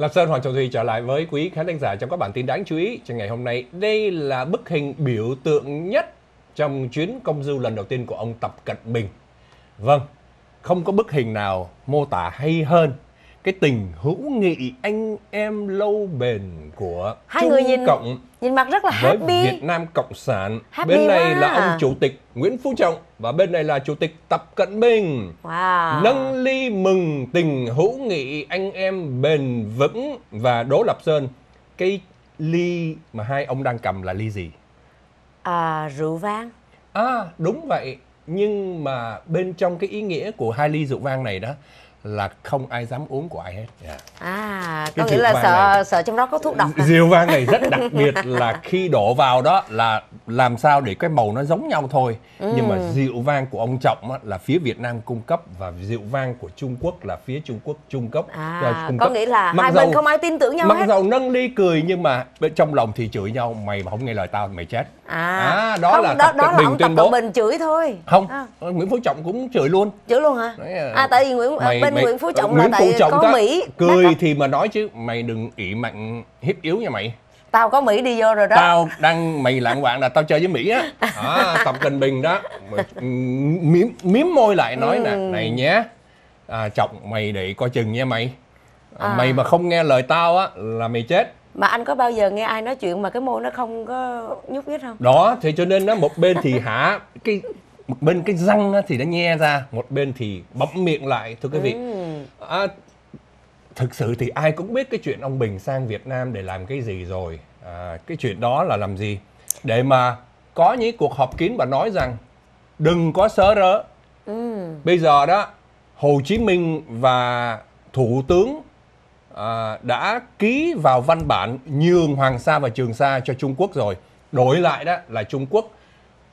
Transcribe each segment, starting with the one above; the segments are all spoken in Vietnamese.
Lam Sơn Hoàng Trọng Thùy trở lại với quý khán thính giả trong các bản tin đáng chú ý trong ngày hôm nay. Đây là bức hình biểu tượng nhất trong chuyến công du lần đầu tiên của ông Tập Cận Bình. Vâng, không có bức hình nào mô tả hay hơn cái tình hữu nghị anh em lâu bền của Hai Trung người nhìn, Cộng nhìn mặt rất là với happy. Việt Nam Cộng sản. Happy bên này quá. là ông Chủ tịch Nguyễn Phú Trọng và bên này là Chủ tịch Tập Cận Bình. Wow. Nâng ly mừng tình hữu nghị anh em bền vững và Đỗ Lập Sơn. Cái ly mà hai ông đang cầm là ly gì? À, rượu vang. À, đúng vậy. Nhưng mà bên trong cái ý nghĩa của hai ly rượu vang này đó là không ai dám uống của ai hết. Yeah. Dạ. À, cái nghĩa là sợ này, sợ trong đó có thuốc độc. Rượu vang này rất đặc biệt là khi đổ vào đó là làm sao để cái màu nó giống nhau thôi. Ừ. Nhưng mà rượu vang của ông Trọng á, là phía Việt Nam cung cấp và rượu vang của Trung Quốc là phía Trung Quốc trung cấp. À, cung có cấp. nghĩa là mặc hai dầu, bên không ai tin tưởng nhau mặc hết. Mặc dầu nâng ly cười nhưng mà bên trong lòng thì chửi nhau mày mà không nghe lời tao mày chết. À, à đó không, là đó, đó là Bình ông tuyên Tập bố. Bình chửi thôi. Không, à. Nguyễn Phú Trọng cũng chửi luôn. Chửi luôn hả? Đấy, à, à tại vì Nguyễn mày bên tên mày, Nguyễn Phú Trọng Nguyễn là tại Trọng có đó. Mỹ Cười thì mà nói chứ Mày đừng ị mạnh hiếp yếu nha mày Tao có Mỹ đi vô rồi đó Tao đang mày lạng quạng là tao chơi với Mỹ á à, Tập Cận Bình đó miếm, miếm môi lại nói ừ. nè Này nhé à, Trọng mày để coi chừng nha mày à, à. Mày mà không nghe lời tao á là mày chết mà anh có bao giờ nghe ai nói chuyện mà cái môi nó không có nhúc nhích không đó thì cho nên nó một bên thì hả cái một bên cái răng thì nó nhe ra một bên thì bấm miệng lại thưa quý vị ừ. à, thực sự thì ai cũng biết cái chuyện ông bình sang việt nam để làm cái gì rồi à, cái chuyện đó là làm gì để mà có những cuộc họp kín và nói rằng đừng có sớ rỡ ừ. bây giờ đó hồ chí minh và thủ tướng à, đã ký vào văn bản nhường hoàng sa và trường sa cho trung quốc rồi đổi lại đó là trung quốc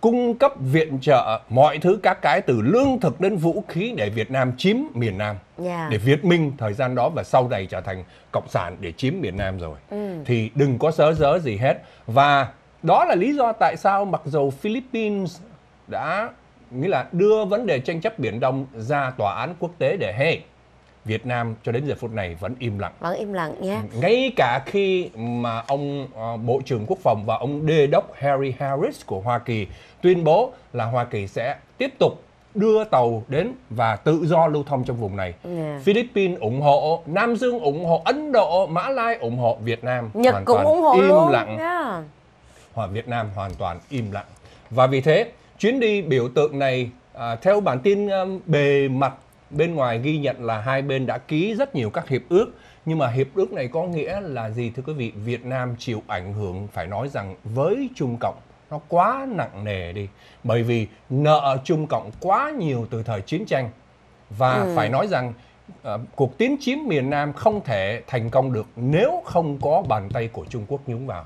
cung cấp viện trợ mọi thứ các cái từ lương thực đến vũ khí để Việt Nam chiếm miền Nam. Yeah. Dạ. Để Việt Minh thời gian đó và sau này trở thành cộng sản để chiếm miền Nam rồi. Ừ. Thì đừng có sớ dớ gì hết. Và đó là lý do tại sao mặc dù Philippines đã nghĩa là đưa vấn đề tranh chấp biển Đông ra tòa án quốc tế để hey Việt Nam cho đến giờ phút này vẫn im lặng. Vẫn im lặng nhé. Ngay cả khi mà ông uh, Bộ trưởng Quốc phòng và ông đề đốc Harry Harris của Hoa Kỳ tuyên bố là Hoa Kỳ sẽ tiếp tục đưa tàu đến và tự do lưu thông trong vùng này. Yeah. Dạ. Philippines ủng hộ, Nam Dương ủng hộ, Ấn Độ, Mã Lai ủng hộ Việt Nam. Nhật hoàn cũng toàn ủng hộ im luôn. lặng. Yeah. Việt Nam hoàn toàn im lặng. Và vì thế, chuyến đi biểu tượng này à, theo bản tin um, bề mặt bên ngoài ghi nhận là hai bên đã ký rất nhiều các hiệp ước nhưng mà hiệp ước này có nghĩa là gì thưa quý vị Việt Nam chịu ảnh hưởng phải nói rằng với Trung Cộng nó quá nặng nề đi bởi vì nợ Trung Cộng quá nhiều từ thời chiến tranh và ừ. phải nói rằng uh, cuộc tiến chiếm miền Nam không thể thành công được nếu không có bàn tay của Trung Quốc nhúng vào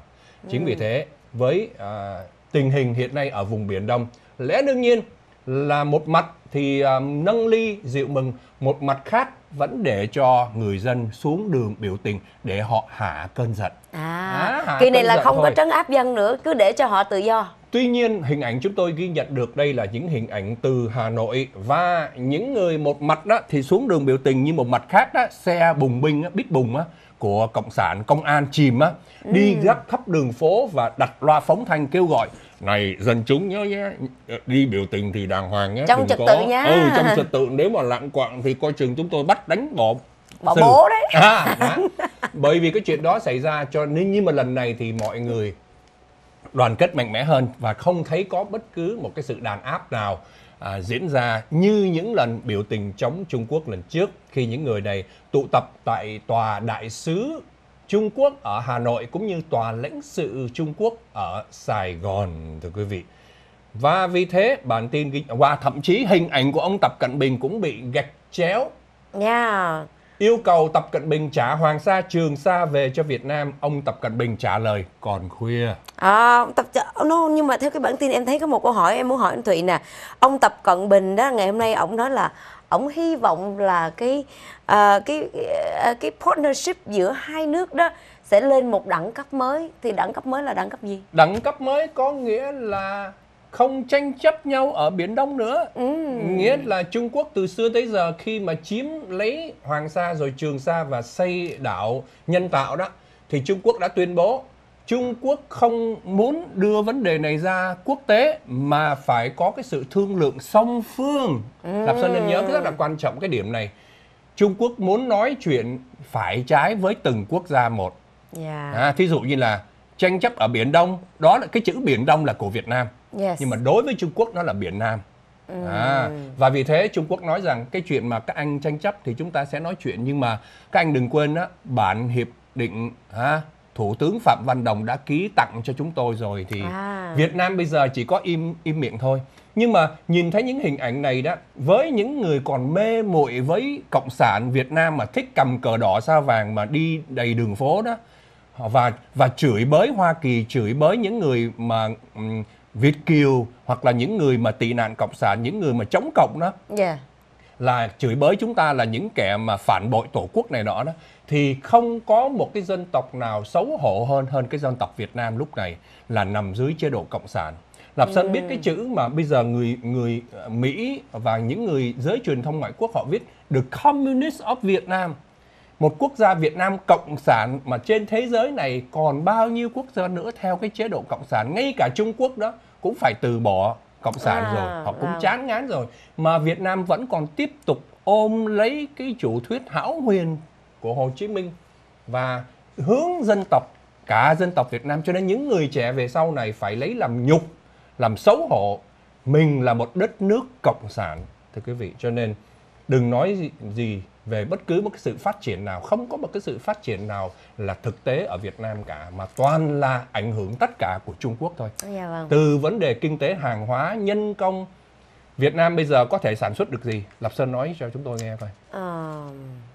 chính ừ. vì thế với uh, tình hình hiện nay ở vùng biển Đông lẽ đương nhiên là một mặt thì um, nâng ly rượu mừng một mặt khác vẫn để cho người dân xuống đường biểu tình để họ hạ cơn giận. À, à kỳ này là không thôi. có trấn áp dân nữa, cứ để cho họ tự do. Tuy nhiên, hình ảnh chúng tôi ghi nhận được đây là những hình ảnh từ Hà Nội và những người một mặt đó thì xuống đường biểu tình nhưng một mặt khác đó xe bùng binh, bít bùng á của cộng sản công an chìm á ừ. đi rất khắp đường phố và đặt loa phóng thanh kêu gọi này dân chúng nhớ nhé đi biểu tình thì đàng hoàng nhé trong trật tự nhá ừ trong trật tự nếu mà lạng quạng thì coi chừng chúng tôi bắt đánh bỏ bỏ xử. bố đấy à, bởi vì cái chuyện đó xảy ra cho nên nhưng mà lần này thì mọi người đoàn kết mạnh mẽ hơn và không thấy có bất cứ một cái sự đàn áp nào à, diễn ra như những lần biểu tình chống Trung Quốc lần trước khi những người này tụ tập tại tòa đại sứ Trung Quốc ở Hà Nội cũng như tòa lãnh sự Trung Quốc ở Sài Gòn thưa quý vị. Và vì thế bản tin ghi và thậm chí hình ảnh của ông Tập Cận Bình cũng bị gạch chéo. Yeah yêu cầu Tập Cận Bình trả Hoàng Sa, Trường Sa về cho Việt Nam. Ông Tập Cận Bình trả lời còn khuya. À, tập no, nhưng mà theo cái bản tin em thấy có một câu hỏi em muốn hỏi anh Thụy nè. Ông Tập Cận Bình đó ngày hôm nay ông nói là ông hy vọng là cái uh, cái uh, cái partnership giữa hai nước đó sẽ lên một đẳng cấp mới thì đẳng cấp mới là đẳng cấp gì? Đẳng cấp mới có nghĩa là không tranh chấp nhau ở Biển Đông nữa. Ừ. Nghĩa là Trung Quốc từ xưa tới giờ khi mà chiếm lấy Hoàng Sa rồi Trường Sa và xây đảo nhân tạo đó thì Trung Quốc đã tuyên bố Trung Quốc không muốn đưa vấn đề này ra quốc tế mà phải có cái sự thương lượng song phương. Ừ. Lạp Sơn nên nhớ rất là quan trọng cái điểm này. Trung Quốc muốn nói chuyện phải trái với từng quốc gia một. Yeah. Dạ. À, thí dụ như là tranh chấp ở Biển Đông, đó là cái chữ Biển Đông là của Việt Nam yes. nhưng mà đối với Trung Quốc nó là Biển Nam mm. à, và vì thế Trung Quốc nói rằng cái chuyện mà các anh tranh chấp thì chúng ta sẽ nói chuyện nhưng mà các anh đừng quên á bản hiệp định ha Thủ tướng Phạm Văn Đồng đã ký tặng cho chúng tôi rồi thì à. Việt Nam bây giờ chỉ có im im miệng thôi. Nhưng mà nhìn thấy những hình ảnh này đó, với những người còn mê muội với cộng sản Việt Nam mà thích cầm cờ đỏ sao vàng mà đi đầy đường phố đó và và chửi bới Hoa Kỳ, chửi bới những người mà Việt kiều hoặc là những người mà tị nạn cộng sản, những người mà chống cộng đó. Yeah dạ. là chửi bới chúng ta là những kẻ mà phản bội tổ quốc này nọ đó thì không có một cái dân tộc nào xấu hổ hơn hơn cái dân tộc Việt Nam lúc này là nằm dưới chế độ cộng sản. Lập Sơn ừ. biết cái ừ. chữ mà bây giờ người người ờ, Mỹ và những người giới truyền thông ngoại quốc họ viết The Communist of Việt Nam một quốc gia Việt Nam cộng sản mà trên thế giới này còn bao nhiêu quốc gia nữa theo cái chế độ cộng sản ngay cả Trung Quốc đó cũng phải từ bỏ cộng sản à, rồi họ cũng à. chán ngán rồi mà Việt Nam vẫn còn tiếp tục ôm lấy cái chủ thuyết hão huyền của Hồ Chí Minh và hướng dân tộc cả dân tộc Việt Nam cho nên những người trẻ về sau này phải lấy làm nhục làm xấu hổ mình là một đất nước cộng sản thưa quý vị cho nên đừng nói gì, về bất cứ một cái sự phát triển nào không có một cái sự phát triển nào là thực tế ở Việt Nam cả mà toàn là ảnh hưởng tất cả của Trung Quốc thôi dạ vâng. từ vấn đề kinh tế hàng hóa nhân công Việt Nam bây giờ có thể sản xuất được gì Lập Sơn nói cho chúng tôi nghe coi à,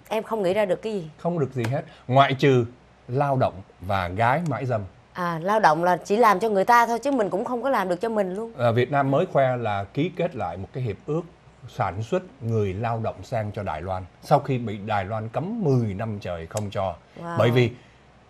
em không nghĩ ra được cái gì không được gì hết ngoại trừ lao động và gái mãi dâm À, lao động là chỉ làm cho người ta thôi chứ mình cũng không có làm được cho mình luôn. À, Việt Nam mới khoe là ký kết lại một cái hiệp ước sản xuất người lao động sang cho Đài Loan sau khi bị Đài Loan cấm 10 năm trời không cho wow. bởi vì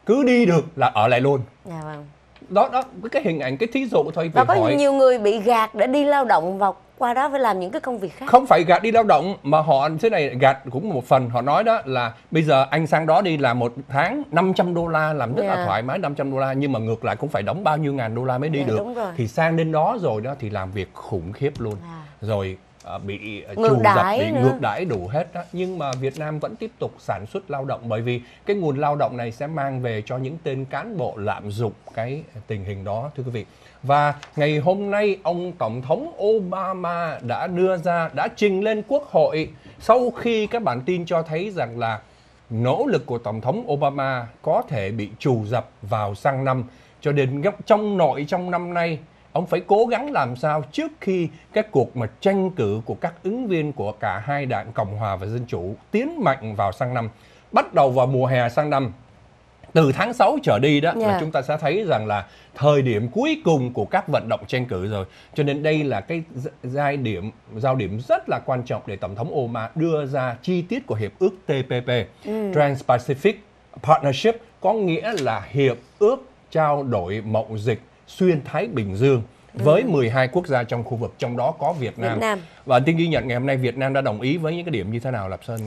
cứ đi được là ở lại luôn dạ vâng. đó đó cái hình ảnh cái thí dụ thôi và có hỏi, nhiều người bị gạt để đi lao động vào qua đó phải làm những cái công việc khác không phải gạt đi lao động mà họ thế này gạt cũng một phần họ nói đó là bây giờ anh sang đó đi là một tháng 500 đô la làm rất yeah. là dạ. thoải mái 500 đô la nhưng mà ngược lại cũng phải đóng bao nhiêu ngàn đô la mới đi yeah, dạ, được thì sang đến đó rồi đó thì làm việc khủng khiếp luôn yeah. Dạ. rồi À, bị à, ngược trù dập, bị ngược đãi đủ hết đó. nhưng mà Việt Nam vẫn tiếp tục sản xuất lao động bởi vì cái nguồn lao động này sẽ mang về cho những tên cán bộ lạm dụng cái tình hình đó thưa quý vị và ngày hôm nay ông tổng thống Obama đã đưa ra đã trình lên quốc hội sau khi các bản tin cho thấy rằng là nỗ lực của tổng thống Obama có thể bị trù dập vào sang năm cho đến trong nội trong năm nay ông phải cố gắng làm sao trước khi cái cuộc mà tranh cử của các ứng viên của cả hai đảng Cộng hòa và Dân chủ tiến mạnh vào sang năm, bắt đầu vào mùa hè sang năm từ tháng 6 trở đi đó yeah. là chúng ta sẽ thấy rằng là thời điểm cuối cùng của các vận động tranh cử rồi. Cho nên đây là cái giai điểm giao điểm rất là quan trọng để tổng thống Obama đưa ra chi tiết của hiệp ước TPP, ừ. Trans-Pacific Partnership có nghĩa là hiệp ước trao đổi mậu dịch xuyên Thái Bình Dương với 12 ừ. quốc gia trong khu vực trong đó có Việt Nam. Việt Nam. Và anh ghi nhận ngày hôm nay Việt Nam đã đồng ý với những cái điểm như thế nào lập Sơn?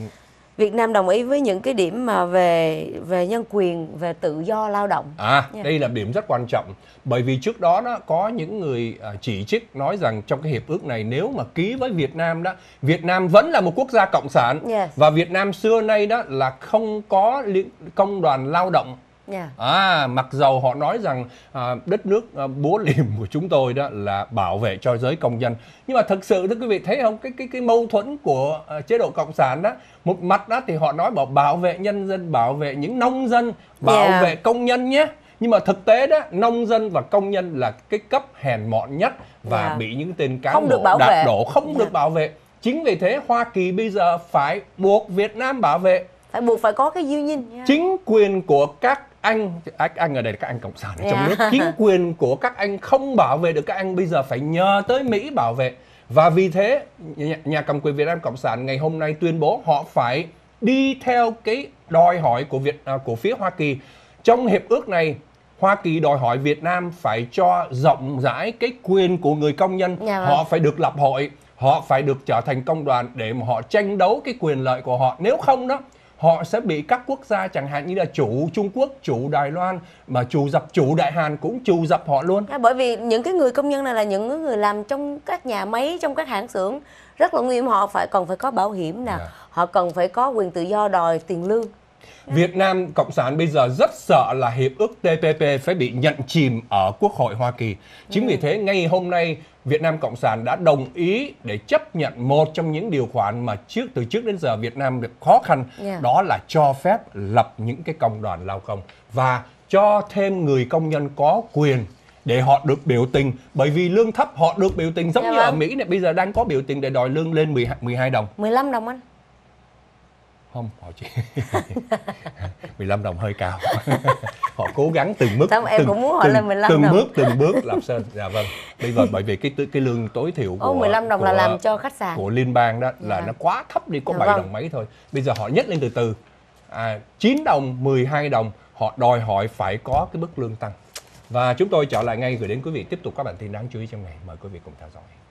Việt Nam đồng ý với những cái điểm mà về về nhân quyền, về tự do lao động. À, yeah. đây là điểm rất quan trọng bởi vì trước đó đó có những người à, chỉ trích nói rằng trong cái hiệp ước này nếu mà ký với Việt Nam đó, Việt Nam vẫn là một quốc gia cộng sản yes. và Việt Nam xưa nay đó là không có liên, công đoàn lao động Yeah. Dạ. À, mặc dầu họ nói rằng à, đất nước à, búa liềm của chúng tôi đó là bảo vệ cho giới công dân nhưng mà thực sự thưa quý vị thấy không cái cái cái mâu thuẫn của à, chế độ cộng sản đó một mặt đó thì họ nói bảo bảo vệ nhân dân bảo vệ những nông dân bảo yeah. Dạ. vệ công nhân nhé nhưng mà thực tế đó nông dân và công nhân là cái cấp hèn mọn nhất và yeah. Dạ. bị những tên cán bộ đạp đổ không yeah. được bảo vệ chính vì thế hoa kỳ bây giờ phải buộc việt nam bảo vệ phải buộc phải có cái duyên yeah. chính quyền của các anh các anh ở đây là các anh cộng sản ở trong dạ. nước chính quyền của các anh không bảo vệ được các anh bây giờ phải nhờ tới mỹ bảo vệ và vì thế nhà, nhà cầm quyền việt nam cộng sản ngày hôm nay tuyên bố họ phải đi theo cái đòi hỏi của việt à, của phía hoa kỳ trong hiệp ước này Hoa Kỳ đòi hỏi Việt Nam phải cho rộng rãi cái quyền của người công nhân, dạ vâng. họ phải được lập hội, họ phải được trở thành công đoàn để mà họ tranh đấu cái quyền lợi của họ. Nếu không đó họ sẽ bị các quốc gia chẳng hạn như là chủ Trung Quốc, chủ Đài Loan mà chủ dập chủ Đại Hàn cũng chủ dập họ luôn. À, bởi vì những cái người công nhân này là những người làm trong các nhà máy, trong các hãng xưởng rất là nguy hiểm họ phải còn phải có bảo hiểm nè, yeah. Dạ. họ cần phải có quyền tự do đòi tiền lương Dạ. Việt Nam Cộng sản bây giờ rất sợ là hiệp ước TPP phải bị nhận chìm ở Quốc hội Hoa Kỳ. Chính vì dạ. thế ngay hôm nay Việt Nam Cộng sản đã đồng ý để chấp nhận một trong những điều khoản mà trước từ trước đến giờ Việt Nam được khó khăn dạ. đó là cho phép lập những cái công đoàn lao công và cho thêm người công nhân có quyền để họ được biểu tình bởi vì lương thấp họ được biểu tình giống dạ như vâng. ở Mỹ này bây giờ đang có biểu tình để đòi lương lên 12, 12 đồng. 15 đồng anh không họ chỉ 15 đồng hơi cao họ cố gắng từng bước Xong, từng, em cũng muốn hỏi từng, là 15 từng đồng. bước từng bước làm sơn dạ vâng bây giờ bởi vì cái cái lương tối thiểu của Ô, 15 đồng của, là làm cho khách sạn của liên bang đó là dạ. nó quá thấp đi có dạ, 7 vâng. đồng mấy thôi bây giờ họ nhất lên từ từ à, 9 đồng 12 đồng họ đòi hỏi phải có cái mức lương tăng và chúng tôi trở lại ngay gửi đến quý vị tiếp tục các bản tin đáng chú ý trong ngày mời quý vị cùng theo dõi